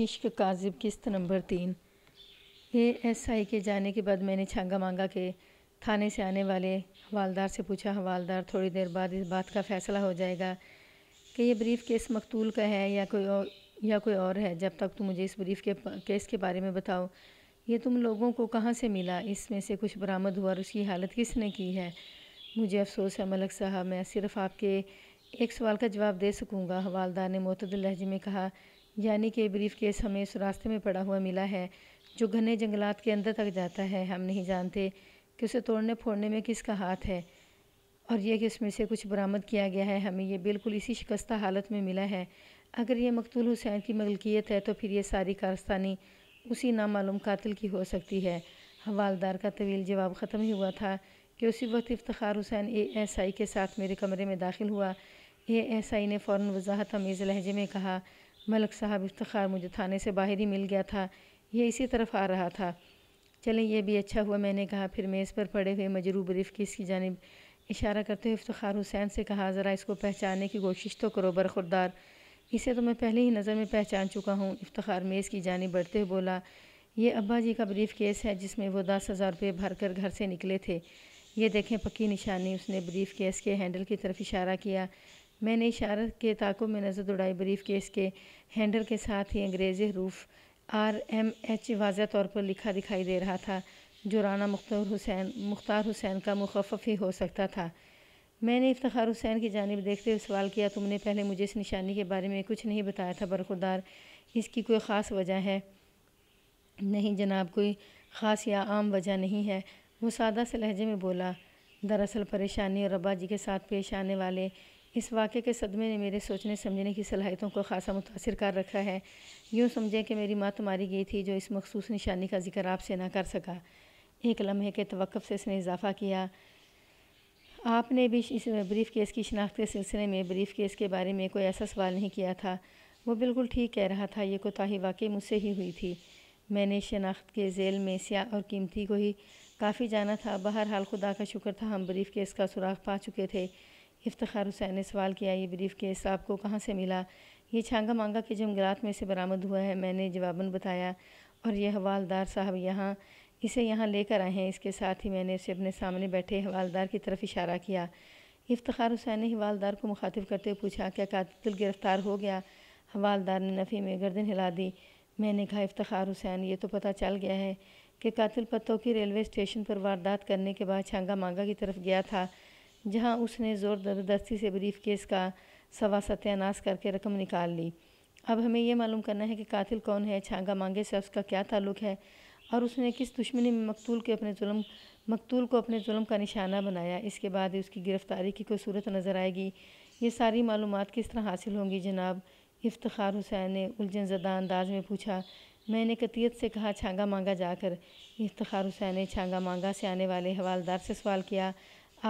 इश्क काजिब किस्त नंबर तीन ए एस आई के जाने के बाद मैंने छांगा मांगा के थाने से आने वाले हवालदार से पूछा हवालदार थोड़ी देर बाद इस बात का फ़ैसला हो जाएगा कि ये ब्रीफ़ केस मकतूल का है या कोई और या कोई और है जब तक तुम मुझे इस ब्रीफ़ के केस के बारे में बताओ ये तुम लोगों को कहाँ से मिला इसमें से कुछ बरामद हुआ और उसकी हालत किसने की है मुझे अफसोस है मलक साहब मैं सिर्फ़ आपके एक सवाल का जवाब दे सकूँगा हवालदार ने मतद लहजे में कहा यानी कि ब्रीफ केस हमें इस रास्ते में पड़ा हुआ मिला है जो घने जंगलात के अंदर तक जाता है हम नहीं जानते कि उसे तोड़ने फोड़ने में किसका हाथ है और यह कि उसमें से कुछ बरामद किया गया है हमें यह बिल्कुल इसी शिकस्ता हालत में मिला है अगर ये मकतूल हुसैन की मलकियत है तो फिर ये सारी कारस्तानी उसी नामालूम कातिल की हो सकती है हवालदार का तवील जवाब ख़त्म ही हुआ था कि उसी वक्त इफ्तार हुसैन ए एस आई के साथ मेरे कमरे में दाखिल हुआ ए एस आई ने फ़ौर वजाहत अमीज़ लहजे में कहा मलक साहब इफ्तार मुझे थाने से बाहर ही मिल गया था यह इसी तरफ आ रहा था चलें यह भी अच्छा हुआ मैंने कहा फिर मेज़ पर पड़े हुए मजरूब रिफ़ की जानब इशारा करते हुए इफ्तार हुसैन से कहा ज़रा इसको पहचानने की कोशिश तो करो बरखुरदार इसे तो मैं पहले ही नज़र में पहचान चुका हूँ इफ्तार मेज़ की जानब बढ़ते हुए बोला ये अब्बा जी का ब्रीफ केस है जिसमें वो दस हज़ार रुपये भर कर घर से निकले थे ये देखें पक्की निशानी उसने ब्रीफ केस के हैंडल की तरफ इशारा किया मैंने इशारत के ताकों में नज़र दौड़ाई ब्रीफ केस के हैंडल के साथ ही अंग्रेज़ी हरूफ आर एम एच वाजह तौर पर लिखा दिखाई दे रहा था जो राना मुख्तार हुसैन मुख्तार हुसैन का मुखफ़ ही हो सकता था मैंने इफ्तार हुसैन की जानब देखते हुए सवाल किया तुमने पहले मुझे इस निशानी के बारे में कुछ नहीं बताया था बरखुदार इसकी कोई ख़ास वजह है नहीं जनाब कोई ख़ास या आम वजह नहीं है वो सादा से लहजे में बोला दरअसल परेशानी और अब्बा जी के साथ पेश आने वाले इस वाक्य के सदमे ने मेरे सोचने समझने की सलाहियतों को खासा मुतासर कर रखा है यूँ समझें कि मेरी माँ तो मारी गई थी जो इस मखसूस निशानी का जिक्र आपसे ना कर सका एक लम्हे के तवक़ से इसने इजाफ़ा किया आपने भी इस ब्रीफ़ केस की शनाख्त के सिलसिले में ब्रीफ़ केस के बारे में कोई ऐसा सवाल नहीं किया था वो बिल्कुल ठीक कह रहा था ये कोताही वाकई मुझसे ही हुई थी मैंने शनाख्त के जेल में स्याह और कीमती को ही काफ़ी जाना था बहरहाल खुदा का शुक्र था हम ब्रीफ़ केस का सुराग पा चुके थे इफ्तार हुसैन ने सवाल किया ये ब्रीफ केस आपको कहाँ से मिला ये छांगा मांगा के जंगलात में से बरामद हुआ है मैंने जवाबन बताया और यह हवालदार साहब यहाँ इसे यहाँ लेकर आए हैं इसके साथ ही मैंने इसे अपने सामने बैठे हवालदार की तरफ इशारा किया इफ्तार हुसैन ने हवालदार को मुखातिब करते हुए पूछा क्या कातिल गिरफ़्तार हो गया हवालदार ने नफ़ी में गर्दन हिला दी मैंने कहा इफ्तार हुसैन ये तो पता चल गया है कि कातिल पत्तों की रेलवे स्टेशन पर वारदात करने के बाद छांगा मांगा की तरफ गया था जहां उसने ज़ोर दरदस्ती से ब्रीफ केस का सवा सत्यानाश करके रकम निकाल ली अब हमें यह मालूम करना है कि कातिल कौन है छांगा मांगे से उसका क्या ताल्लुक है और उसने किस दुश्मनी में मकतूल के अपने जुल्म मकतूल को अपने जुल्म का निशाना बनाया इसके बाद उसकी गिरफ़्तारी की कोई सूरत नज़र आएगी ये सारी मालूम किस तरह हासिल होंगी जनाब इफ्तार हुसैन ने उलझन ज़दा अंदाज में पूछा मैंने कतियत से कहा छांगा मांगा जाकर इफ्तार हुसैन ने छांगा मांगा से आने वाले हवालदार से सवाल किया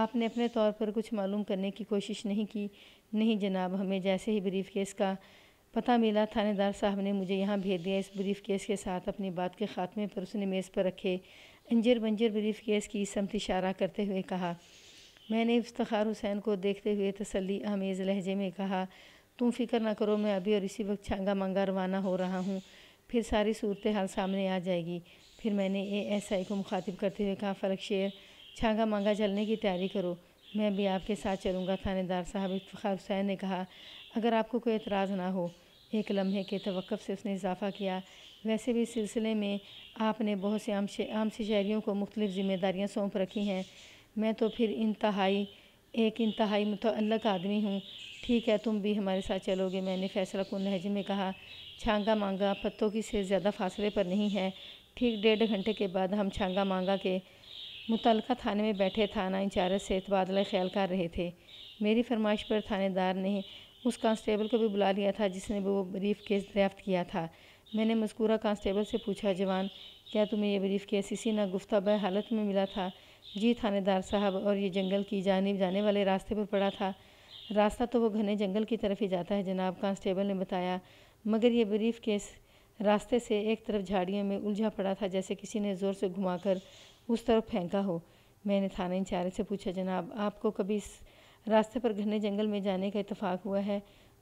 आपने अपने तौर पर कुछ मालूम करने की कोशिश नहीं की नहीं जनाब हमें जैसे ही ब्रीफ केस का पता मिला थानेदार साहब ने मुझे यहाँ भेज दिया इस ब्रीफ केस के साथ अपनी बात के ख़ात्मे पर उसने मेज़ पर रखे अंजर बंजर ब्रीफ केस की समत इशारा करते हुए कहा मैंने इफ्तार हुसैन को देखते हुए तसली आमेज़ लहजे में कहा तुम फिक्र ना करो मैं अभी और इसी वक्त छांगा मांगा रवाना हो रहा हूँ फिर सारी सूरत हाल सामने आ जाएगी फिर मैंने ए एस आई को मुखातिब करते हुए कहा फ़र्क शेर छांगा मांगा चलने की तैयारी करो मैं भी आपके साथ चलूँगा थानेदार साहब इफ्तार हुसैन ने कहा अगर आपको कोई एतराज़ ना हो एक लम्हे के तवक़ से उसने इजाफ़ा किया वैसे भी सिलसिले में आपने बहुत से आम शे, आम से शहरीों को मुख्तलिफ़ ज़िम्मेदारियाँ सौंप रखी हैं मैं तो फिर इंतहाई एक इंतहाई मतलब आदमी हूँ ठीक है तुम भी हमारे साथ चलोगे मैंने फ़ैसला को लहजे में कहा छांगा मांगा पत्तों की से ज़्यादा फासले पर नहीं है ठीक डेढ़ घंटे के बाद हम छांगा मांगा के मुतलका थाने में बैठे थाना इंचार्ज से तबादला ख्याल कर रहे थे मेरी फरमाइश पर थानेदार ने उस कांस्टेबल को भी बुला लिया था जिसने वो ब्रीफ केस दरियाफ्त किया था मैंने मस्कूरा कांस्टेबल से पूछा जवान क्या तुम्हें यह ब्रीफ केस इसी ना गुफ्ताब हालत में मिला था जी थानेदार साहब और ये जंगल की जानब जाने वाले रास्ते पर पड़ा था रास्ता तो वो घने जंगल की तरफ ही जाता है जनाब कांस्टेबल ने बताया मगर यह ब्रीफ केस रास्ते से एक तरफ झाड़ियों में उलझा पड़ा था जैसे किसी ने ज़ोर से घुमाकर उस तरफ फेंका हो मैंने थाना इंचार्ज से पूछा जनाब आपको कभी इस रास्ते पर घने जंगल में जाने का इतफ़ाक़ हुआ है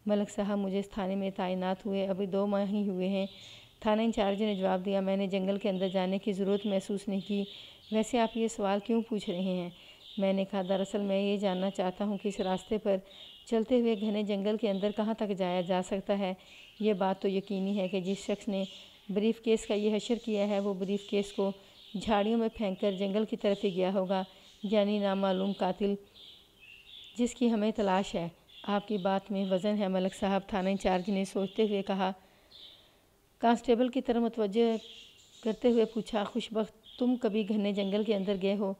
मलक साहब मुझे इस थाने में तैनात हुए अभी दो माह ही हुए हैं थाना इंचार्ज ने जवाब दिया मैंने जंगल के अंदर जाने की ज़रूरत महसूस नहीं की वैसे आप ये सवाल क्यों पूछ रहे हैं मैंने कहा दरअसल मैं ये जानना चाहता हूँ कि इस रास्ते पर चलते हुए घने जंगल के अंदर कहाँ तक जाया जा सकता है ये बात तो यकीनी है कि जिस शख्स ने ब्रीफ केस का ये हशर किया है वो ब्रीफ केस को झाड़ियों में फेंककर जंगल की तरफ ही गया होगा यानी नामालूम कातिल जिसकी हमें तलाश है आपकी बात में वज़न है मलक साहब थाना इंचार्ज ने सोचते हुए कहा कांस्टेबल की तरह मतवजह करते हुए पूछा खुशबक तुम कभी घने जंगल के अंदर गए हो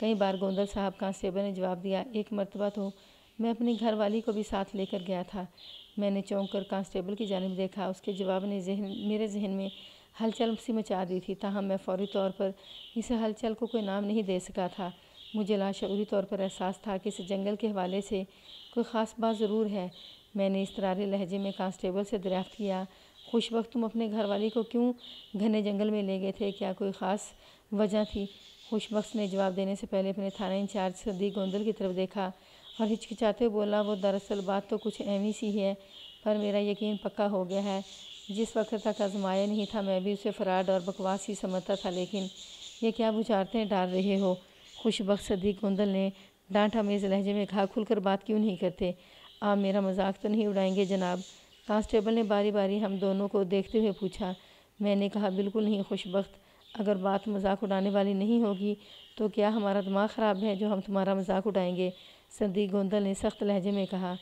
कई बार गोंदल साहब कांस्टेबल ने जवाब दिया एक मरतबा तो मैं अपनी घर वाली को भी साथ लेकर गया था मैंने चौंक कर कांस्टेबल की जानब देखा उसके जवाब ने जहन मेरे जहन में हलचल सी मचा दी थी तहम मैं फौरी तौर पर इस हलचल को कोई नाम नहीं दे सका था मुझे लाशरी तौर पर एहसास था कि इस जंगल के हवाले से कोई ख़ास बात ज़रूर है मैंने इस तरारे लहजे में कांस्टेबल से दरियाफ़्त किया खुश वक्त तुम अपने घर वाली को क्यों घने जंगल में ले गए थे क्या कोई ख़ास वजह थी वक्त ने जवाब देने से पहले अपने थाना इंचार्ज सदी गोंदल की तरफ देखा और हिचकिचाते बोला वो दरअसल बात तो कुछ अहमी सी है पर मेरा यकीन पक्का हो गया है जिस वक्त तक आजमाया नहीं था मैं भी उसे फराड और बकवास ही समझता था लेकिन ये क्या बुझारते डाल रहे हो खुशबक सदीक गोंदल ने डांट हमेज लहजे में घा खुलकर बात क्यों नहीं करते आप मेरा मजाक तो नहीं उड़ाएंगे जनाब कांस्टेबल ने बारी बारी हम दोनों को देखते हुए पूछा मैंने कहा बिल्कुल नहीं खुशबक अगर बात मजाक उड़ाने वाली नहीं होगी तो क्या हमारा दिमाग ख़राब है जो हम तुम्हारा मजाक उड़ाएंगे सदीक गोंदल ने सख्त लहजे में कहा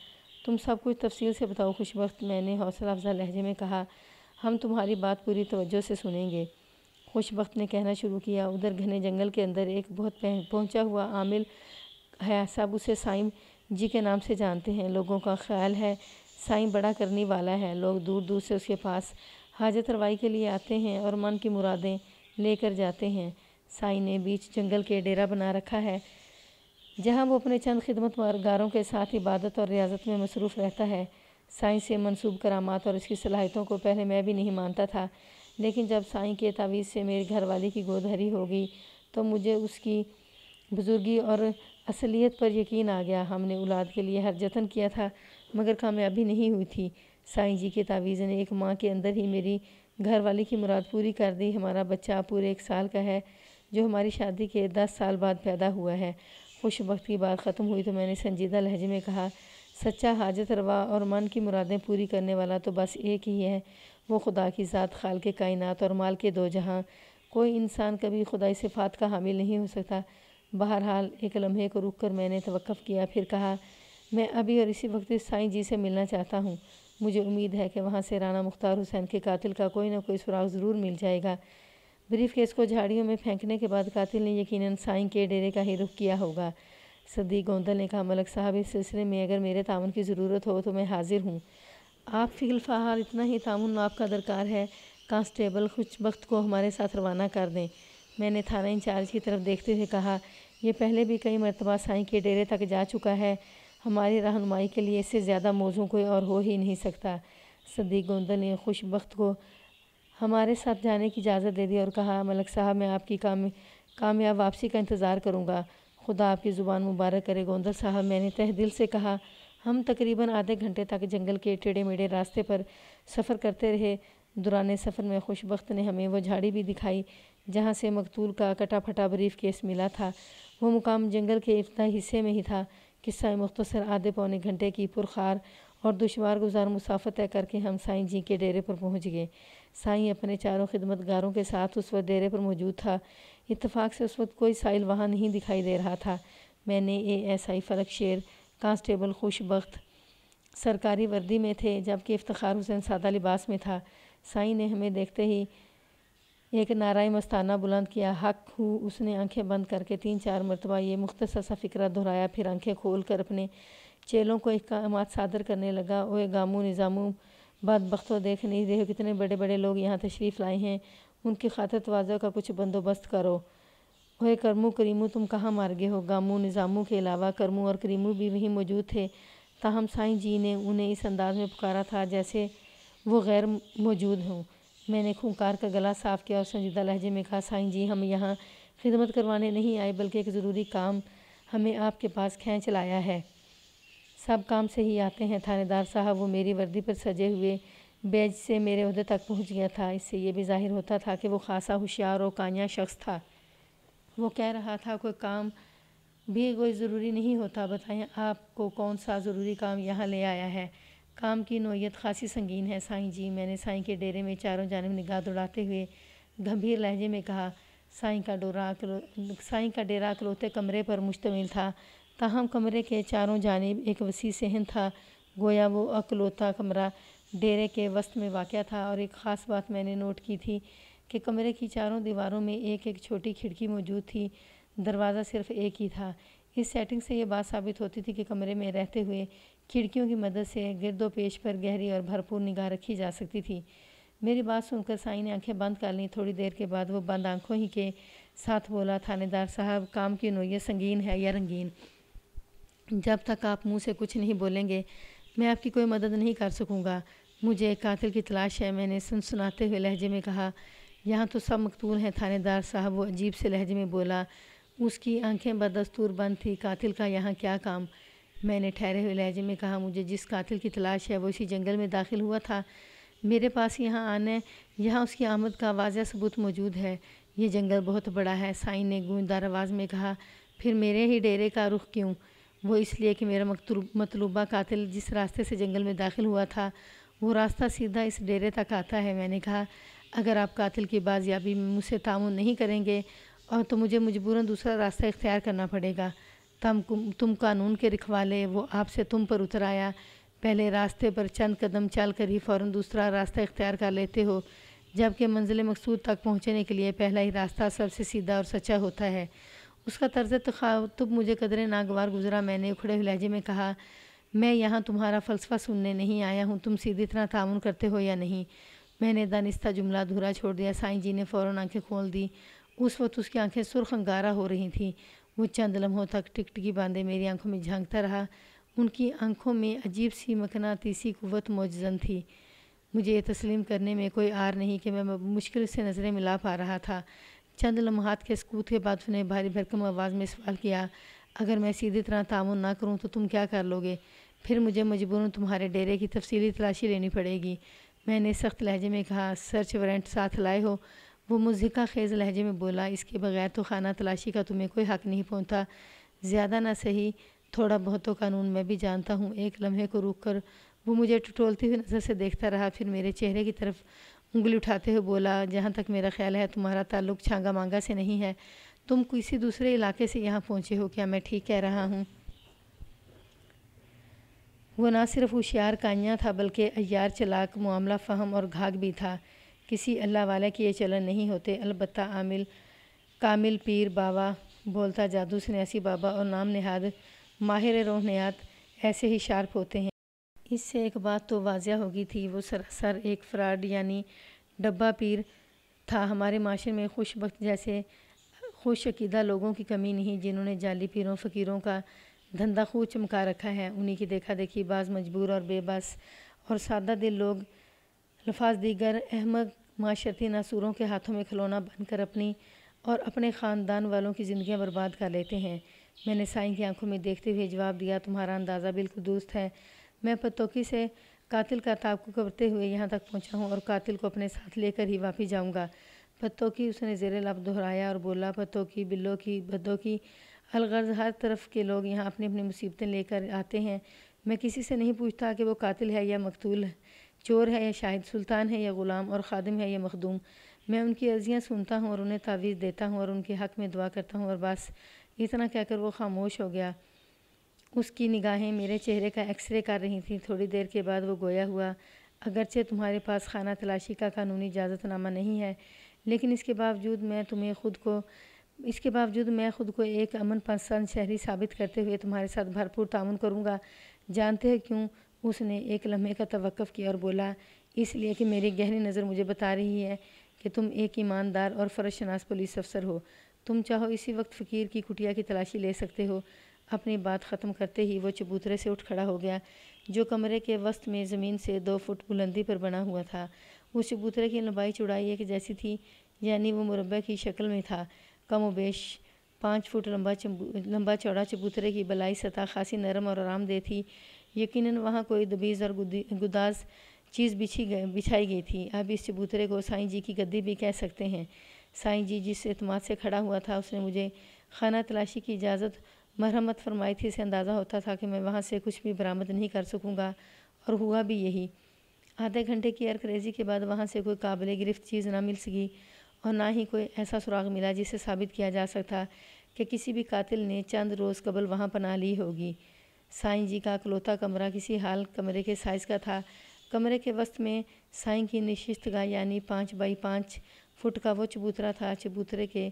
तुम सब कुछ तफसील से बताओ खुश वक्त मैंने हौसला अफजा लहजे में कहा हम तुम्हारी बात पूरी तवज्जो से सुनेंगे वक्त ने कहना शुरू किया उधर घने जंगल के अंदर एक बहुत पहुंचा हुआ आमिल है सब उसे साइम जी के नाम से जानते हैं लोगों का ख्याल है साइम बड़ा करने वाला है लोग दूर दूर से उसके पास हाजत रवाई के लिए आते हैं और मन की मुरादें लेकर जाते हैं साई ने बीच जंगल के डेरा बना रखा है जहाँ वो अपने चंद खिदमत गारों के साथ इबादत और रियाजत में मसरूफ़ रहता है साइंस से मनसूब करामात और इसकी सलाहितों को पहले मैं भी नहीं मानता था लेकिन जब साई के तावीज़ से मेरी घरवाली की गोदहरी होगी तो मुझे उसकी बुज़ुर्गी और असलियत पर यकीन आ गया हमने औलाद के लिए हर जतन किया था मगर कामयाबी नहीं हुई थी साई जी की तावीज़ ने एक माँ के अंदर ही मेरी घर वाली की मुराद पूरी कर दी हमारा बच्चा पूरे एक साल का है जो हमारी शादी के दस साल बाद पैदा हुआ है कुछ वक्त की बात ख़त्म हुई तो मैंने संजीदा लहजे में कहा सच्चा हाजत रवा और मन की मुरादें पूरी करने वाला तो बस एक ही है वो खुदा की ज़ात खाल के कायनात और माल के दो जहाँ कोई इंसान कभी खुदाई सिफात का हामिल नहीं हो सकता बहरहाल एक लम्हे को रुक कर मैंने तवक़ किया फिर कहा मैं अभी और इसी वक्त साईं जी से मिलना चाहता हूँ मुझे उम्मीद है कि वहाँ से राना मुख्तार हुसैन के कातिल का कोई ना कोई सुराग ज़रूर मिल जाएगा ब्रीफकेस को झाड़ियों में फेंकने के बाद कातिल ने यकीनन साईं के डेरे का ही रुख किया होगा सदी गोंदल ने कहा मलक साहब इस सिलसिले में अगर मेरे तामन की ज़रूरत हो तो मैं हाजिर हूँ आप फहाल इतना ही ताउन आपका दरकार है कांस्टेबल खुशबख्त को हमारे साथ रवाना कर दें मैंने थाना इंचार्ज की तरफ देखते हुए कहा यह पहले भी कई मरतबा साईं के डेरे तक जा चुका है हमारी रहनुमाई के लिए इससे ज़्यादा मौजू कोई और हो ही नहीं सकता सदी गोंदल ने खुशबख्त को हमारे साथ जाने की इजाज़त दे दी और कहा मलक साहब मैं आपकी काम कामयाब वापसी का इंतज़ार करूँगा खुदा आपकी ज़ुबान मुबारक करे गोंदल साहब मैंने तह दिल से कहा हम तकरीबन आधे घंटे तक जंगल के टेढ़े मेढ़े रास्ते पर सफ़र करते रहे दुरान सफ़र में खुशबख्त ने हमें वो झाड़ी भी दिखाई जहाँ से मकतूल का कटा फटा बरीफ केस मिला था वो मुकाम जंगल के इफ्ता हिस्से में ही था किस्सा मुख्तसर आधे पौने घंटे की पुरखार और दुशवार गुजार मुसाफत तय करके हम साईं जी के डेरे पर पहुँच गए साई अपने चारों खिदमतगारों के साथ उस वक्त डेरे पर मौजूद था इतफाक़ से उस वक्त कोई साइल वहाँ नहीं दिखाई दे रहा था मैंने ए एस आई फलक शेर कांस्टेबल खुशबख्त सरकारी वर्दी में थे जबकि इफ्तार हुसैन सादा लिबास में था साई ने हमें देखते ही एक नाराय मस्ताना बुलंद किया हक हूँ उसने आंखें बंद करके तीन चार मरतबा ये मुख्तसर सा फ़िक्रा दोहराया फिर आंखें खोल कर अपने चेलों को एक सादर करने लगा ओए गामू निज़ामू बाद बख्तो देख नहीं रहे कितने बड़े बड़े लोग यहाँ तशरीफ़ लाए हैं उनकी खातर तोज़ा का कुछ बंदोबस्त करो वह करमू करीमू तुम कहाँ मार गए हो गामू निज़ामू के अलावा करमू और करीमू भी वहीं मौजूद थे ताहम साईं जी ने उन्हें इस अंदाज में पुकारा था जैसे वो गैर मौजूद हों मैंने खूंकार का गला साफ़ किया और संजीदा लहजे में कहा साईं जी हम यहाँ खिदमत करवाने नहीं आए बल्कि एक ज़रूरी काम हमें आपके पास खींच लाया है सब काम से ही आते हैं थानेदार साहब वो मेरी वर्दी पर सजे हुए बेज से मेरे उहदे तक पहुंच गया था इससे ये भी जाहिर होता था कि वो खासा होशियार और कानिया शख्स था वो कह रहा था कोई काम भी कोई ज़रूरी नहीं होता बताएं आपको कौन सा ज़रूरी काम यहाँ ले आया है काम की नोयत खासी संगीन है साईं जी मैंने साईं के डेरे में चारों जानब निगाह दौड़ाते हुए गंभीर लहजे में कहा साईं का डोरा साईं का डेरा अकलौते कमरे पर मुश्तमिल था ताहम कमरे के चारों जानब एक वसी सहन था गोया वो अकलौता कमरा डेरे के वस्त में वाक़ था और एक ख़ास बात मैंने नोट की थी कि कमरे की चारों दीवारों में एक एक छोटी खिड़की मौजूद थी दरवाज़ा सिर्फ एक ही था इस सेटिंग से ये बात साबित होती थी कि कमरे में रहते हुए खिड़कियों की मदद से गिरदो पेश पर गहरी और भरपूर निगाह रखी जा सकती थी मेरी बात सुनकर साई ने आँखें बंद कर लीं थोड़ी देर के बाद वो बंद आँखों ही के साथ बोला थानेदार साहब काम की नोयत संगीन है या रंगीन जब तक आप मुंह से कुछ नहीं बोलेंगे मैं आपकी कोई मदद नहीं कर सकूंगा मुझे कातिल की तलाश है मैंने सुन सुनाते हुए लहजे में कहा यहाँ तो सब मकतूल हैं थानेदार साहब वो अजीब से लहजे में बोला उसकी आंखें बदस्तूर बंद थी कातिल का यहाँ क्या काम मैंने ठहरे हुए लहजे में कहा मुझे जिस कातिल की तलाश है वो इसी जंगल में दाखिल हुआ था मेरे पास यहाँ आने यहाँ उसकी आमद का वाजह सबूत मौजूद है ये जंगल बहुत बड़ा है साई ने गूंजदार आवाज़ में कहा फिर मेरे ही डेरे का रुख क्यों वो इसलिए कि मेरा मतलूबा कातिल जिस रास्ते से जंगल में दाखिल हुआ था वो रास्ता सीधा इस डेरे तक आता है मैंने कहा अगर आप कातिल की बाजियाबी में मुझसे तामुन नहीं करेंगे और तो मुझे मजबूरन दूसरा रास्ता इख्तियार करना पड़ेगा तम तुम कानून के रखवाले वो आपसे तुम पर उतर आया पहले रास्ते पर चंद कदम चल कर ही फ़ौर दूसरा रास्ता इख्तियार कर लेते हो जबकि मंजिल मकसूद तक पहुँचने के लिए पहला ही रास्ता सबसे सीधा और सच्चा होता है उसका तर्ज तुब तो तो मुझे कदर नागवार गुजरा मैंने उखड़े लहजे में कहा मैं यहाँ तुम्हारा फ़लसफ़ा सुनने नहीं आया हूँ तुम सीधे तरह ताउन करते हो या नहीं मैंने दानिस्ता जुमला अधूरा छोड़ दिया साईं जी ने फ़ौरन आंखें खोल दी उस वक्त उसकी आंखें सुर्ख अंगारा हो रही थीं वो चंद लम्हों तक टिकटिकी बांधे मेरी आंखों में झांकता रहा उनकी आंखों में अजीब सी मकनातीसी कुत मौजन थी मुझे ये तस्लीम करने में कोई आर नहीं कि मैं मुश्किल से नज़रें मिला पा रहा था चंद लम्हात के सकूत के बाद उसने भारी भरकम आवाज़ में सवाल किया अगर मैं सीधी तरह तामन ना करूँ तो तुम क्या कर लोगे फिर मुझे मजबूरन तुम्हारे डेरे की तफसीली तलाशी लेनी पड़ेगी मैंने सख्त लहजे में कहा सर्च वारंट साथ लाए हो वो मुजिका खेज लहजे में बोला इसके बगैर तो खाना तलाशी का तुम्हें कोई हक नहीं पहुँचता ज़्यादा ना सही थोड़ा बहुत तो कानून मैं भी जानता हूँ एक लम्हे को रुक कर वो मुझे टटोलती हुई नज़र से देखता रहा फिर मेरे चेहरे की तरफ उंगली उठाते हुए बोला जहाँ तक मेरा ख्याल है तुम्हारा ताल्लुक छांगा मांगा से नहीं है तुम किसी दूसरे इलाके से यहाँ पहुँचे हो क्या मैं ठीक कह रहा हूँ वो ना सिर्फ होशियार कानिया था बल्कि अयार चलाक मामला फहम और घाक भी था किसी अल्लाह वाले के ये चलन नहीं होते अलबत् आमिल कामिल पीर बाबा बोलता जादू सन्यासी बाबा और नाम नहाद माहिर रोहनयात ऐसे ही शार्प होते हैं इससे एक बात तो वाजिया होगी थी वो सरासर एक फ्राड यानी डब्बा पीर था हमारे माशरे में वक्त जैसे खुशकीदा लोगों की कमी नहीं जिन्होंने जाली पीरों फ़कीरों का धंधा खूब चमका रखा है उन्हीं की देखा देखी बाज़ मजबूर और बेबस और सादा दिल लोग लफाज दीगर अहमद माशरती नासूरों के हाथों में खिलौना बनकर अपनी और अपने ख़ानदान वालों की ज़िंदियाँ बर्बाद कर लेते हैं मैंने साई की आंखों में देखते हुए जवाब दिया तुम्हारा अंदाज़ा बिल्कुल दुरुस्त है मैं पतोकी से कातिल का ताबू करते हुए यहाँ तक पहुँचा हूँ और कातिल को अपने साथ लेकर ही वापस जाऊँगा पत्तों की उसने जेर लब दोहराया और बोला पत्तों की बिल्लों की बदों की अलगर्ज हर तरफ के लोग यहाँ अपनी अपनी मुसीबतें लेकर आते हैं मैं किसी से नहीं पूछता कि वो कातिल है या मकतूल है चोर है या शाहिद सुल्तान है या ग़ुलाम और ख़ादम है या मखदूम मैं उनकी अर्ज़ियाँ सुनता हूँ और उन्हें तावीज़ देता हूँ और उनके हक़ में दुआ करता हूँ और बस इतना कहकर वो खामोश हो गया उसकी निगाहें मेरे चेहरे का एक्सरे कर रही थीं थोड़ी देर के बाद वो गोया हुआ अगरचे तुम्हारे पास खाना तलाशी का कानूनी इजाज़तनामा नहीं है लेकिन इसके बावजूद मैं तुम्हें ख़ुद को इसके बावजूद मैं ख़ुद को एक अमन पसंद शहरी साबित करते हुए तुम्हारे साथ भरपूर तान करूँगा जानते हैं क्यों उसने एक लम्हे का तवक़ किया और बोला इसलिए कि मेरी गहरी नज़र मुझे बता रही है कि तुम एक ईमानदार और फ़र्शनास पुलिस अफसर हो तुम चाहो इसी वक्त फ़कीर की कुटिया की तलाशी ले सकते हो अपनी बात ख़त्म करते ही वो चबूतरे से उठ खड़ा हो गया जो कमरे के वस्त में ज़मीन से दो फुट बुलंदी पर बना हुआ था उस चबूतरे की लंबाई चौड़ाई एक जैसी थी यानी वो मुरबे की शक्ल में था कम बेश पाँच फुट लंबा लंबा चौड़ा चबूतरे की बलाई सतह खासी नरम और आरामदेह थी यकीनन वहाँ कोई दबीज़ और गुदास चीज़ बिछी गई बिछाई गई थी अब इस चबूतरे को साईं जी की गद्दी भी कह सकते हैं साईं जी जिस अतमाद से खड़ा हुआ था उसने मुझे खाना तलाशी की इजाज़त मरहमत फरमाई थी से अंदाज़ा होता था कि मैं वहाँ से कुछ भी बरामद नहीं कर सकूँगा और हुआ भी यही आधे घंटे की क्रेजी के बाद वहाँ से कोई काबिल गिरफ्त चीज़ ना मिल सकी और ना ही कोई ऐसा सुराग मिला जिसे साबित किया जा सकता कि किसी भी कातिल ने चंद रोज़ कबल वहाँ पना ली होगी साई जी का अकलौता कमरा किसी हाल कमरे के साइज़ का था कमरे के वस्त में साई की नशस्त का यानी पाँच बाई पाँच फुट का वो चबूतरा था चबूतरे के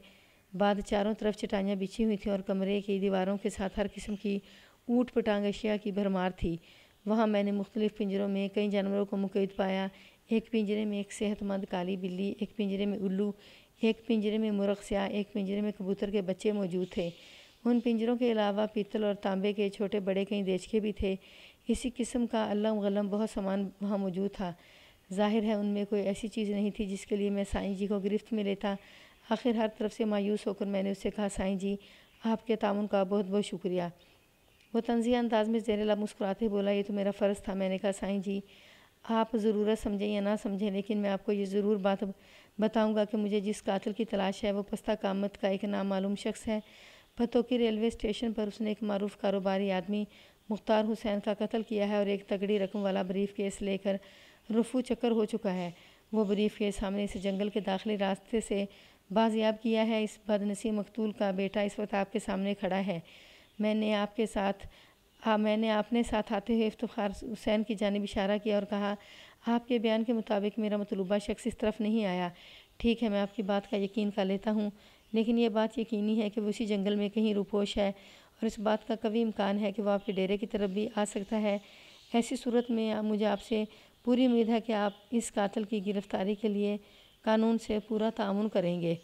बाद चारों तरफ चटाइयाँ बिछी हुई थी और कमरे की दीवारों के साथ हर किस्म की ऊट पटांग अशिया की भरमार थी वहाँ मैंने मुख्तलिफ़ पिंजरों में कई जानवरों को मुकैद पाया एक पिंजरे में एक सेहतमंद काली बिल्ली एक पिंजरे में उल्लू एक पिंजरे में मुरख स्या एक पिंजरे में कबूतर के बच्चे मौजूद थे उन पिंजरों के अलावा पीतल और तांबे के छोटे बड़े कई देचके भी थे इसी किस्म का अल्लम गलम बहुत सामान वहाँ मौजूद था जाहिर है उनमें कोई ऐसी चीज़ नहीं थी जिसके लिए मैं साईं जी को गिरफ्त में लेता आखिर हर तरफ से मायूस होकर मैंने उससे कहा साईं जी आपके ताउन का बहुत बहुत शुक्रिया वो तंजिया अंदाज में जैनला मुस्कुराते बोला ये तो मेरा फ़र्ज़ था मैंने कहा साईं जी आप ज़रूरत समझें या ना समझें लेकिन मैं आपको ये ज़रूर बात बताऊंगा कि मुझे जिस कातिल की तलाश है वो पस्ता कामत का एक नामालूम शख्स है पतोकी रेलवे स्टेशन पर उसने एक मरूफ कारोबारी आदमी मुख्तार हुसैन का कत्ल किया है और एक तगड़ी रकम वाला ब्रीफ केस लेकर रफू चक्कर हो चुका है वो ब्रीफ केस सामने से जंगल के दाखिली रास्ते से बाजियाब किया है इस बदनसी मकतूल का बेटा इस वक्त आपके सामने खड़ा है मैंने आपके साथ हाँ मैंने आपने साथ आते हुए इफ्तार हुसैन की जानब इशारा किया और कहा आपके बयान के मुताबिक मेरा मतलूबा शख्स इस तरफ नहीं आया ठीक है मैं आपकी बात का यकीन कर लेता हूँ लेकिन यह बात यकीनी है कि वो उसी जंगल में कहीं रूपोश है और इस बात का कभी इम्कान है कि वह आपके डेरे की तरफ भी आ सकता है ऐसी सूरत में मुझे आपसे पूरी उम्मीद है कि आप इस कातल की गिरफ़्तारी के लिए कानून से पूरा ताउन करेंगे